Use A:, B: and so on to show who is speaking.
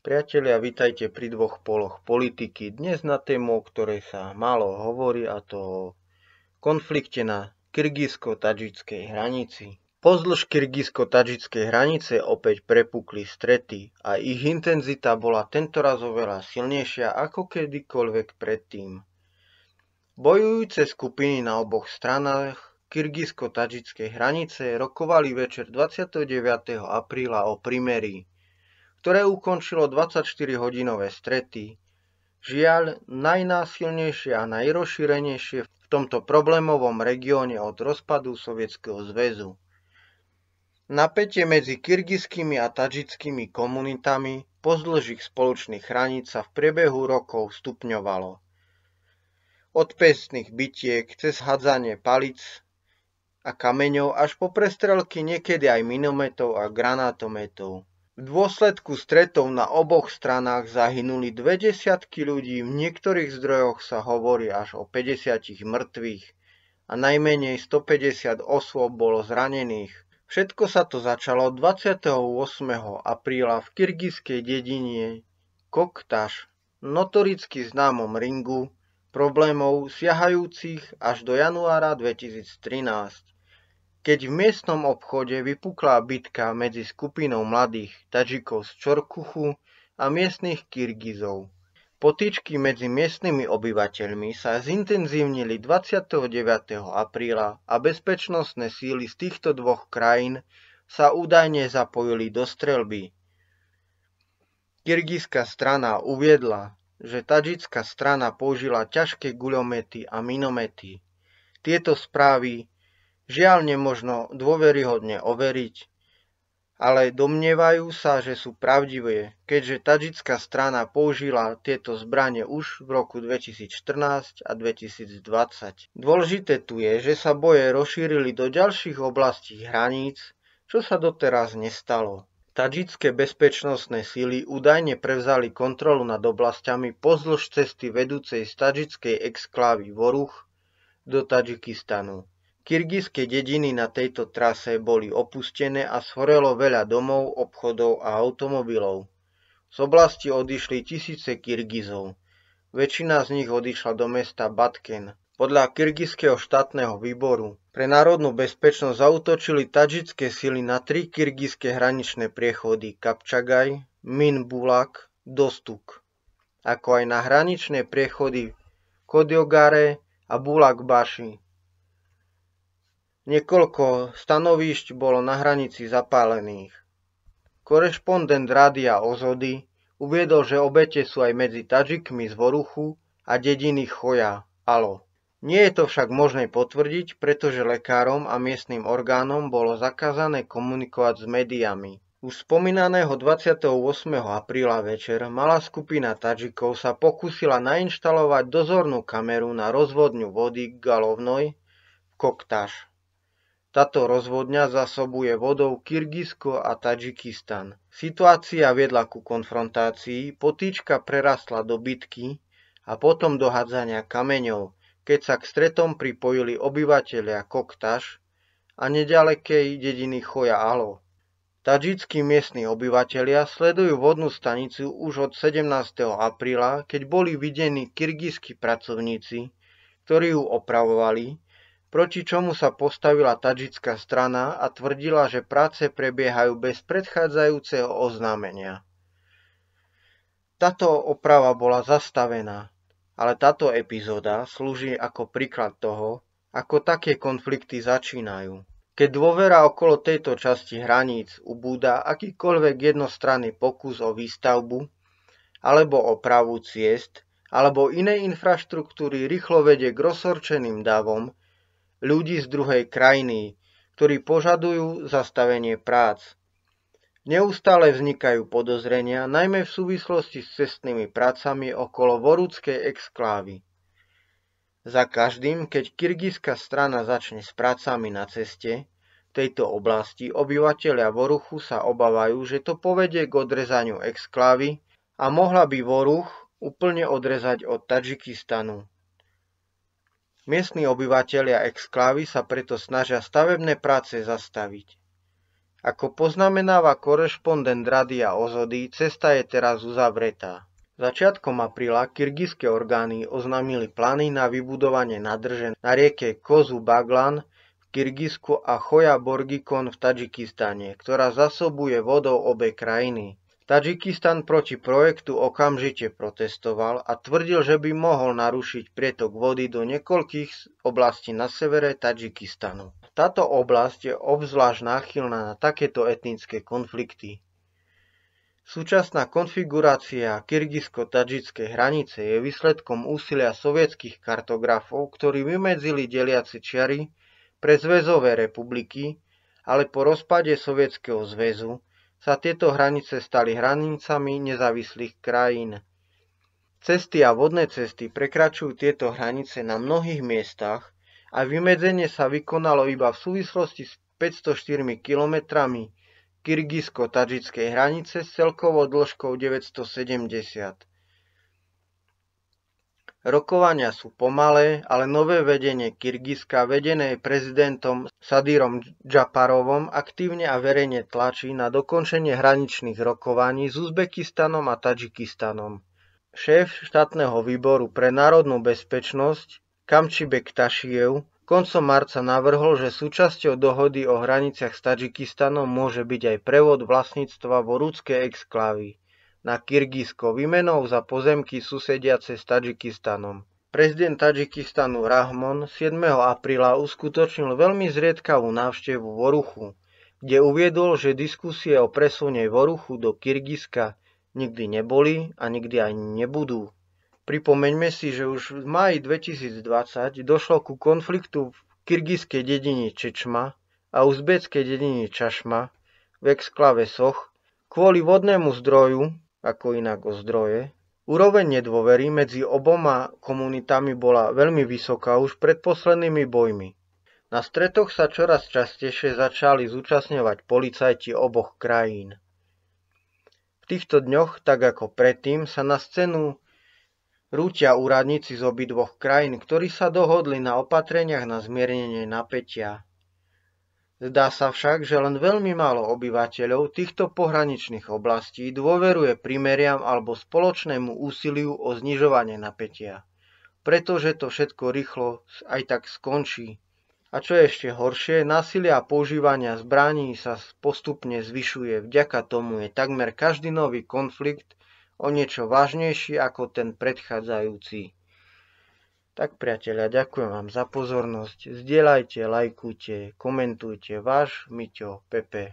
A: Priatelia, vítajte pri dvoch poloch politiky. Dnes na tému, o ktorej sa málo hovorí, a to o konflikte na kyrgyzsko-tadžickej hranici. Pozdĺž kyrgyzsko-tadžickej hranice opäť prepukli strety a ich intenzita bola tentoraz oveľa silnejšia ako kedykoľvek predtým. Bojujúce skupiny na oboch stranách kyrgyzsko-tadžickej hranice rokovali večer 29. apríla o primerí ktoré ukončilo 24-hodinové strety. Žiaľ, najnásilnejšie a najrozšírenejšie v tomto problémovom regióne od rozpadu Sovietskeho zväzu. Napätie medzi kyrgyzskými a tadžickými komunitami pozdĺž ich spoločných hraníc sa v priebehu rokov stupňovalo. Od pestných bitiek cez hádzanie palic a kameňov až po prestrelky niekedy aj minometov a granátometov. V dôsledku stretov na oboch stranách zahynuli dve desiatky ľudí, v niektorých zdrojoch sa hovorí až o 50 mŕtvych a najmenej 150 osôb bolo zranených. Všetko sa to začalo 28. apríla v kyrgyzskej dedine Koktaš, notoricky známom ringu, problémov siahajúcich až do januára 2013. Keď v miestnom obchode vypukla bitka medzi skupinou mladých Tadžikov z Čorkuchu a miestnych Kirgizov. Potičky medzi miestnymi obyvateľmi sa zintenzívnili 29. apríla a bezpečnostné síly z týchto dvoch krajín sa údajne zapojili do strelby. Kyrgyzská strana uviedla, že tadžická strana použila ťažké guľomety a minomety. Tieto správy Žiaľ nemožno dôveryhodne overiť, ale domnievajú sa, že sú pravdivé, keďže tadžická strana použila tieto zbranie už v roku 2014 a 2020. Dôležité tu je, že sa boje rozšírili do ďalších oblastí hraníc, čo sa doteraz nestalo. Tadžické bezpečnostné síly údajne prevzali kontrolu nad oblastiami pozdĺž cesty vedúcej z tadžickej exklávy Voruch do Tadžikistanu. Kyrgyzské dediny na tejto trase boli opustené a shorelo veľa domov, obchodov a automobilov. Z oblasti odišli tisíce Kirgizov. Väčšina z nich odišla do mesta Batken. Podľa Kirgizského štátneho výboru pre národnú bezpečnosť zautočili tadžické sily na tri kyrgyzské hraničné priechody Kapčagaj, Minbulak, Dostuk, ako aj na hraničné priechody Kodiogare a Bulakbaši. Niekoľko stanovišť bolo na hranici zapálených. Korešpondent rádia Ozody uviedol, že obete sú aj medzi Tadžikmi z Voruchu a dediny Choja, Alo. Nie je to však možné potvrdiť, pretože lekárom a miestnym orgánom bolo zakázané komunikovať s médiami. Už spomínaného 28. apríla večer malá skupina Tadžikov sa pokúsila nainštalovať dozornú kameru na rozvodňu vody Galovnoj v Koktáš. Táto rozvodňa zasobuje vodou Kyrgyzsko a Tadžikistan. Situácia viedla ku konfrontácii, potýčka prerastla do bitky a potom do hádzania kameňov, keď sa k stretom pripojili obyvateľia Koktaš a nedalekej dediny Choja Alo. Tadžickí miestni obyvateľia sledujú vodnú stanicu už od 17. apríla, keď boli videní kyrgyzskí pracovníci, ktorí ju opravovali proti čomu sa postavila tadžická strana a tvrdila, že práce prebiehajú bez predchádzajúceho oznámenia. Táto oprava bola zastavená, ale táto epizóda slúži ako príklad toho, ako také konflikty začínajú. Keď dôvera okolo tejto časti hraníc ubúda akýkoľvek jednostranný pokus o výstavbu alebo opravu ciest alebo inej infraštruktúry rýchlo vedie k rozhorčeným davom, ľudí z druhej krajiny, ktorí požadujú zastavenie prác. Neustále vznikajú podozrenia, najmä v súvislosti s cestnými prácami okolo Vorúdskej exklávy. Za každým, keď kyrgyzská strana začne s prácami na ceste, v tejto oblasti obyvateľia Voruchu sa obávajú, že to povedie k odrezaniu exklávy a mohla by Voruch úplne odrezať od Tadžikistanu. Miestni obyvateľia exklávy sa preto snažia stavebné práce zastaviť. Ako poznamenáva korešpondent Radia Ozody, cesta je teraz uzavretá. Začiatkom apríla kyrgyzské orgány oznámili plány na vybudovanie nadrže na rieke Kozu Baglan v Kyrgyzsku a Choja Borgikon v Tadžikistane, ktorá zasobuje vodou obe krajiny. Tadžikistan proti projektu okamžite protestoval a tvrdil, že by mohol narušiť prietok vody do niekoľkých oblastí na severe Tadžikistanu. Táto oblasť je obzvlášť náchylná na takéto etnické konflikty. Súčasná konfigurácia kyrgyzsko-tadžickej hranice je výsledkom úsilia sovietských kartografov, ktorí vymedzili deliace čiary pre zväzové republiky, ale po rozpade Sovietskeho zväzu sa tieto hranice stali hranicami nezávislých krajín. Cesty a vodné cesty prekračujú tieto hranice na mnohých miestach a vymedzenie sa vykonalo iba v súvislosti s 504 kilometrami kirgisko-tadžickej hranice s celkovou dĺžkou 970 Rokovania sú pomalé, ale nové vedenie Kyrgyzska vedené prezidentom Sadírom Džaparovom aktívne a verejne tlačí na dokončenie hraničných rokovaní s Uzbekistanom a Tadžikistanom. Šéf štátneho výboru pre národnú bezpečnosť Kamčibek Tašiev koncom marca navrhol, že súčasťou dohody o hraniciach s Tadžikistanom môže byť aj prevod vlastníctva vo rúdskej exklávy na Kyrgyzsko výmenou za pozemky susediace s Tadžikistanom. Prezident Tadžikistanu Rahmon 7. apríla uskutočnil veľmi zriedkavú návštevu Voruchu, kde uviedol, že diskusie o presune Voruchu do Kyrgyzska nikdy neboli a nikdy ani nebudú. Pripomeňme si, že už v máji 2020 došlo ku konfliktu v kyrgyzskej dedine Čečma a uzbeckej dedine Čašma v exklave Soch kvôli vodnému zdroju, ako inak o zdroje. Úroveň nedôvery medzi oboma komunitami bola veľmi vysoká už pred poslednými bojmi. Na stretoch sa čoraz častejšie začali zúčastňovať policajti oboch krajín. V týchto dňoch, tak ako predtým, sa na scénu rútia úradníci z obidvoch krajín, ktorí sa dohodli na opatreniach na zmiernenie napätia. Zdá sa však, že len veľmi málo obyvateľov týchto pohraničných oblastí dôveruje primeriam alebo spoločnému úsiliu o znižovanie napätia, pretože to všetko rýchlo aj tak skončí. A čo je ešte horšie, násilia a používania zbraní sa postupne zvyšuje, vďaka tomu je takmer každý nový konflikt o niečo vážnejší ako ten predchádzajúci. Tak priatelia, ďakujem vám za pozornosť. Zdieľajte, lajkujte, komentujte. Váš Miťo Pepe.